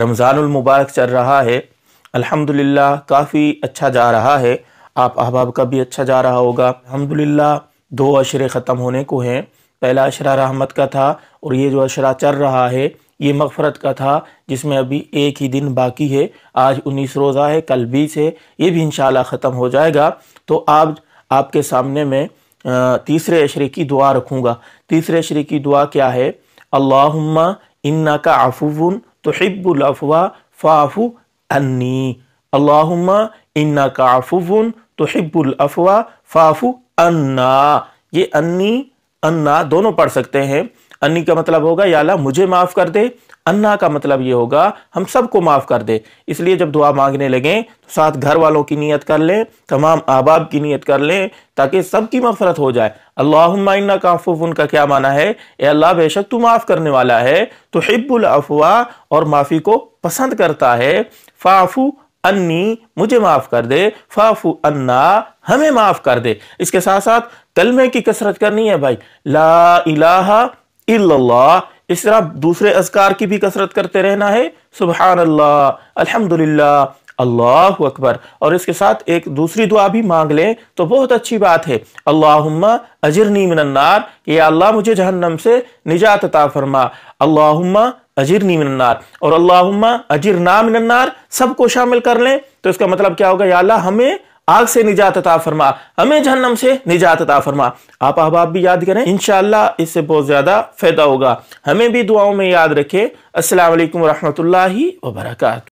रमज़ानमबारक चल रहा है अल्हम्दुलिल्लाह काफ़ी अच्छा जा रहा है आप अहबाब का भी अच्छा जा रहा होगा अल्हम्दुलिल्लाह दो अशरे ख़त्म होने को हैं पहला अशरा रहमत का था और ये जो अशरा चल रहा है ये मगफरत का था जिसमें अभी एक ही दिन बाकी है आज उन्नीस रोज़ा है कल बीस है ये भी इन ख़त्म हो जाएगा तो आप आपके सामने में तीसरे अशरे की दुआ रखूँगा तीसरे अशरे की दुआ क्या है अल्लाहुम्मा इन्ना का आफुन तो हिब्बुलफ़वा फाफू अन्नी अल्लाहुम्मा इन्ना काफ़ुन तो हिब्बुलफ़वा फाफू अन्ना ये अन्नी अन्ना दोनों पढ़ सकते हैं अन्नी का मतलब होगा याला मुझे माफ़ कर दे अन्ना का मतलब ये होगा हम सबको माफ़ कर दे इसलिए जब दुआ मांगने लगें तो साथ घर वालों की नीयत कर लें तमाम अहबाब की नीयत कर लें ताकि सबकी मफरत हो जाए अल्लाहुम्मा का काफुफ उनका क्या माना है ए अल्लाह बेशक तू माफ़ करने वाला है तो हिब्बुल अफवाह और माफ़ी को पसंद करता है फाफू अन्नी मुझे माफ़ कर दे फाफू अन्ना हमें माफ़ कर दे इसके साथ साथ कलमे की कसरत करनी है भाई ला इलाहा इल्लल्लाह इस तरह दूसरे अजकार की भी कसरत करते रहना है सुबह अल्लाह अलहमदुल्ला अल्लाह अकबर और इसके साथ एक दूसरी दुआ भी मांग लें तो बहुत अच्छी बात है अल्लाहुम्मा अजरनी मिनन्नार ये अल्लाह मुझे जहन्नम से निजात अता फरमा अल्लाहुम्मा अजरनी मिनन्नार और अल्लाहुम्मा अजरना मिनन्नार सबको शामिल कर लें तो इसका मतलब क्या होगा या अल्लाह हमें आग से निजात अता फरमा हमें जहन्नम से निजात अता फरमा आप अहबाब भी याद करें इनशाला इससे बहुत ज़्यादा फ़ायदा होगा हमें भी दुआओं में याद रखें असलकम वरहमल वर्का